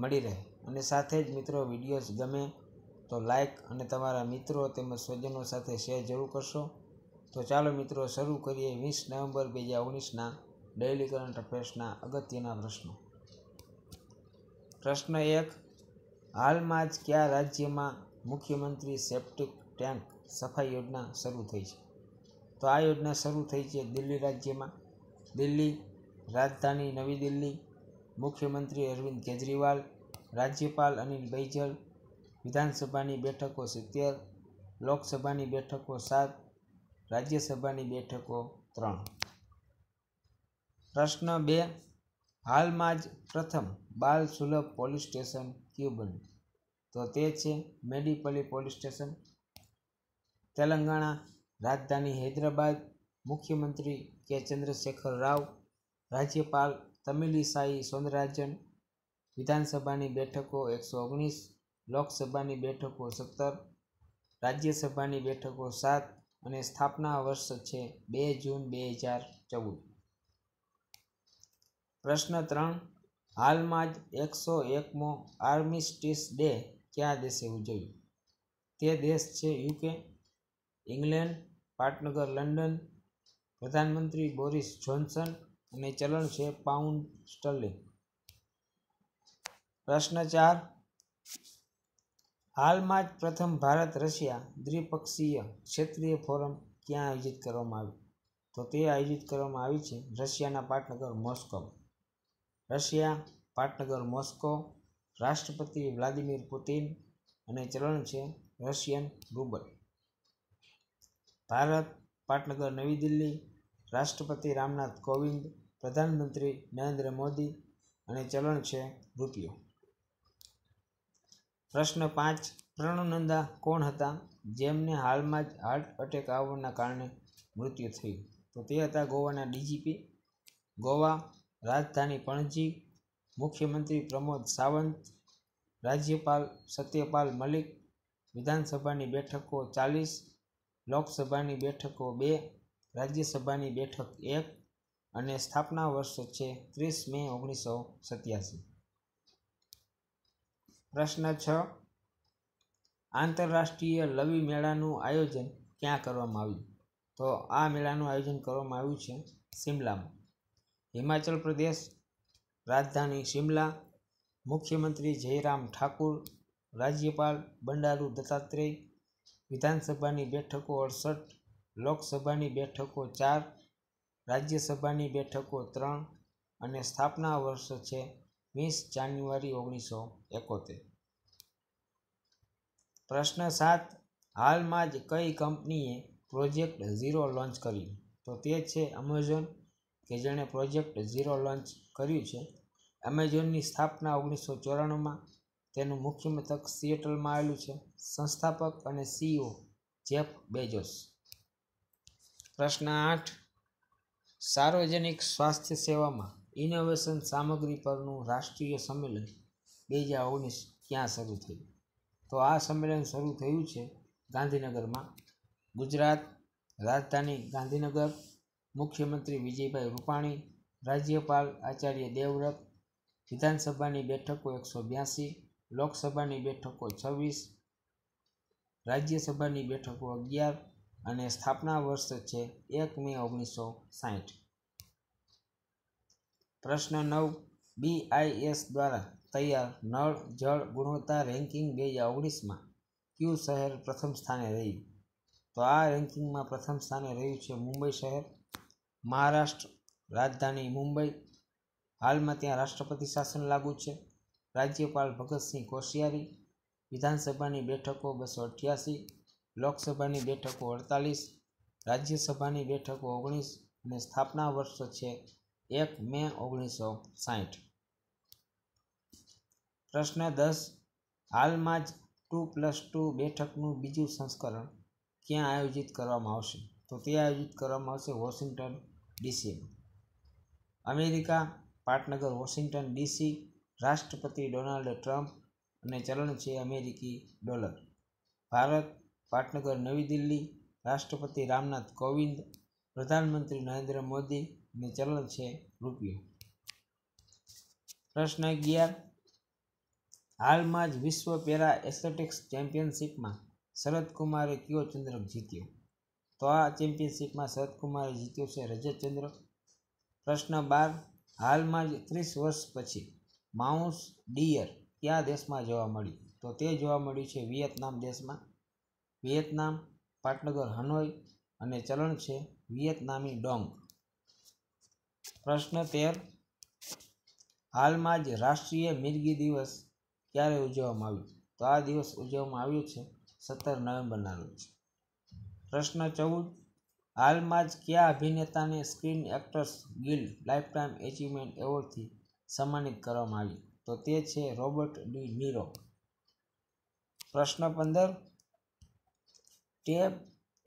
મળી રહે અને સાથે જ મિત્રો વિડીયોઝ ગમે તો લાઇક અને તમારા મિત્રો તેમજ સ્વજનો સાથે શેર જરૂર કરશો તો ચાલો મિત્રો શરૂ કરીએ વીસ નવેમ્બર બે હજાર ઓગણીસના ડેઇલી કરંટ અફેર્સના અગત્યના પ્રશ્નો પ્રશ્ન એક હાલમાં જ કયા રાજ્યમાં મુખ્યમંત્રી સેપ્ટિક ટેન્ક સફાઈ યોજના શરૂ થઈ છે તો આ યોજના શરૂ થઈ છે દિલ્હી રાજ્યમાં દિલ્હી રાજધાની નવી દિલ્હી મુખ્યમંત્રી અરવિંદ કેજરીવાલ રાજ્યપાલ અનિલ બૈજલ વિધાનસભાની બેઠકો સિત્તેર લોકસભાની બેઠકો સાત રાજ્યસભાની બેઠકો ત્રણ પ્રશ્ન બે હાલમાં જ પ્રથમ બાલ સુલભ પોલીસ સ્ટેશન કયું બન્યું તો તે છે મેડિપલી પોલીસ સ્ટેશન તેલંગાણા રાજધાની હૈદરાબાદ મુખ્યમંત્રી કે ચંદ્રશેખર રાવ રાજ્યપાલ તમિલિસાઈ સૌંદરાજન વિધાનસભાની બેઠકો એકસો ઓગણીસ લોકસભાની બેઠકો સત્તર રાજ્યસભાની બેઠકો સાત અને સ્થાપના વર્ષ છે બે જૂન બે હજાર ચૌદ પ્રશ્ન ત્રણ હાલમાં જ એકસો એકમો આર્મિસ્ટિસ ડે કયા દેશે ઉજવ્યું તે દેશ છે યુકે ઇંગ્લેન્ડ પાટનગર લંડન પ્રધાનમંત્રી બોરિસ જોન્સન અને ચલણ છે પાઉન્ડ સ્ટર્લિંગ પ્રશ્ન ચાર હાલમાં જ પ્રથમ ભારત રશિયા દ્વિપક્ષીય ક્ષેત્રીય ફોરમ ક્યાં આયોજિત કરવામાં આવ્યું તો તે આયોજિત કરવામાં આવી છે રશિયાના પાટનગર મોસ્કો રશિયા પાટનગર મોસ્કો રાષ્ટ્રપતિ વ્લાદિમીર પુતિન અને ચલણ છે રશિયન રૂબલ ભારત પાટનગર નવી દિલ્હી રાષ્ટ્રપતિ રામનાથ કોવિંદ પ્રધાનમંત્રી નરેન્દ્ર મોદી અને ચલણ છે રૂપિયો પ્રશ્ન પાંચ પ્રણનંદા કોણ હતા જેમને હાલમાં જ હાર્ટ અટેક આવવાના કારણે મૃત્યુ થયું તો તે હતા ગોવાના ડીજીપી ગોવા રાજધાની પણજી મુખ્યમંત્રી પ્રમોદ સાવંત રાજ્યપાલ સત્યપાલ મલિક વિધાનસભાની બેઠકો ચાલીસ લોકસભાની બેઠકો બે રાજ્યસભાની બેઠક એક અને સ્થાપના વર્ષ છે ત્રીસ મે ઓગણીસો સત્યાસી પ્રશ્ન છ આંતરરાષ્ટ્રીય લવી મેળાનું આયોજન ક્યાં કરવામાં આવ્યું તો આ મેળાનું આયોજન કરવામાં આવ્યું છે શિમલામાં હિમાચલ પ્રદેશ રાજધાની શિમલા મુખ્યમંત્રી જયરામ ઠાકુર રાજ્યપાલ બંડારુ દત્તાત્રેય વિધાનસભાની બેઠકો અડસઠ લોકસભાની બેઠકો ચાર રાજ્યસભાની બેઠકો ત્રણ અને સ્થાપના વર્ષ છે વીસ જાન્યુઆરી ઓગણીસો એકોતેર પ્રશ્ન સાત હાલમાં જ કઈ કંપનીએ પ્રોજેક્ટ ઝીરો લોન્ચ કર્યું તો તે છે એમેઝોન કે જેણે પ્રોજેક્ટ ઝીરો લોન્ચ કર્યું છે એમેઝોનની સ્થાપના ઓગણીસો ચોરાણુંમાં તેનું મુખ્ય મથક સિએટલમાં આવેલું છે સંસ્થાપક અને સીઈઓ e જેફ બેજોસ પ્રશ્ન આઠ સાર્વજનિક સ્વાસ્થ્ય સેવામાં ઇનોવેશન સામગ્રી પરનું રાષ્ટ્રીય સંમેલન બે હજાર ઓગણીસ ક્યાં શરૂ થયું તો આ સંમેલન શરૂ થયું છે ગાંધીનગરમાં ગુજરાત રાજધાની ગાંધીનગર મુખ્યમંત્રી વિજયભાઈ રૂપાણી રાજ્યપાલ આચાર્ય દેવવ્રત વિધાનસભાની બેઠકો એકસો બ્યાસી લોકસભાની બેઠકો છવ્વીસ રાજ્યસભાની બેઠકો અગિયાર અને સ્થાપના વર્ષ છે એક મે ઓગણીસો સાહીઠ પ્રશ્ન નવ બીઆઈએસ દ્વારા તૈયાર નળ જળ ગુણવત્તા રેન્કિંગ બે હજાર ઓગણીસમાં ક્યુ શહેર પ્રથમ સ્થાને રહ્યું તો આ રેન્કિંગમાં પ્રથમ સ્થાને રહ્યું છે મુંબઈ શહેર મહારાષ્ટ્ર રાજધાની મુંબઈ હાલમાં ત્યાં રાષ્ટ્રપતિ શાસન લાગુ છે રાજ્યપાલ ભગતસિંહ કોશિયારી વિધાનસભાની બેઠકો બસો અઠ્યાસી લોકસભાની બેઠકો અડતાલીસ રાજ્યસભાની બેઠકો ઓગણીસ અને સ્થાપના વર્ષ છે એક મે ઓગણીસો સાહીઠ પ્રશ્ન દસ હાલમાં જ ટુ પ્લસ ટુ બેઠકનું બીજું સંસ્કરણ ક્યાં આયોજિત કરવામાં આવશે તો તે આયોજિત કરવામાં આવશે વોશિંગ્ટન ડીસીમાં અમેરિકા પાટનગર વોશિંગ્ટન ડીસી રાષ્ટ્રપતિ ડોનાલ્ડ ટ્રમ્પ અને ચલણ છે અમેરિકી ડોલર ભારત પાટનગર નવી દિલ્હી રાષ્ટ્રપતિ રામનાથ કોવિંદ પ્રધાનમંત્રી નરેન્દ્ર મોદી અને ચલણ છે રૂપિયો પ્રશ્ન અગિયાર હાલમાં જ વિશ્વ પેરા એથ્લેટિક્સ ચેમ્પિયનશિપમાં શરદ કુમારે કયો ચંદ્રક જીત્યો તો આ ચેમ્પિયનશિપમાં શરદ કુમારે જીત્યો છે રજત ચંદ્રક પ્રશ્ન બાર હાલમાં જ ત્રીસ વર્ષ પછી માઉસ ડિયર કયા દેશમાં જોવા મળ્યું તો તે જોવા મળ્યું છે વિયેતનામ દેશમાં વિયેતનામ પાટનગર હનોઈ અને ચલણ છે વિયેતનામી ડોંગ પ્રશ્ન તેર હાલમાં જ રાષ્ટ્રીય મિરગી દિવસ ક્યારે ઉજવવામાં આવ્યો તો આ દિવસ ઉજવવામાં આવ્યો છે સત્તર નવેમ્બરના રોજ પ્રશ્ન ચૌદ હાલમાં જ કયા અભિનેતાને screen actors guild lifetime achievement એવોર્ડથી સન્માનિત કરવામાં આવી તો તે છે રોબર્ટ ડી નીરો પ્રશ્ન પંદર ટેબ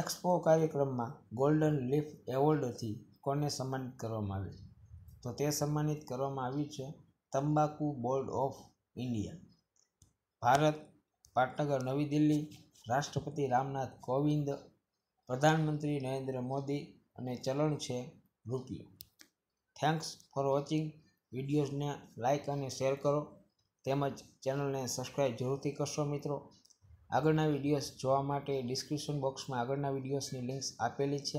એક્સપો કાર્યક્રમમાં ગોલ્ડન લીફ એવોર્ડથી કોને સન્માનિત કરવામાં આવ્યું છે તો તે સન્માનિત કરવામાં આવ્યું છે તંબાકુ બોર્ડ ઓફ ઇન્ડિયા ભારત પાટનગર નવી દિલ્હી રાષ્ટ્રપતિ રામનાથ કોવિંદ પ્રધાનમંત્રી નરેન્દ્ર મોદી અને ચલણ છે રૂપિયો થેન્ક્સ ફોર વોચિંગ વિડીયોઝને લાઇક અને શેર કરો તેમજ ચેનલને સબસ્ક્રાઈબ જરૂરથી કરશો મિત્રો આગળના વિડીયોઝ જોવા માટે ડિસ્ક્રિપ્શન બોક્સમાં આગળના વિડીયોઝની લિંક્સ આપેલી છે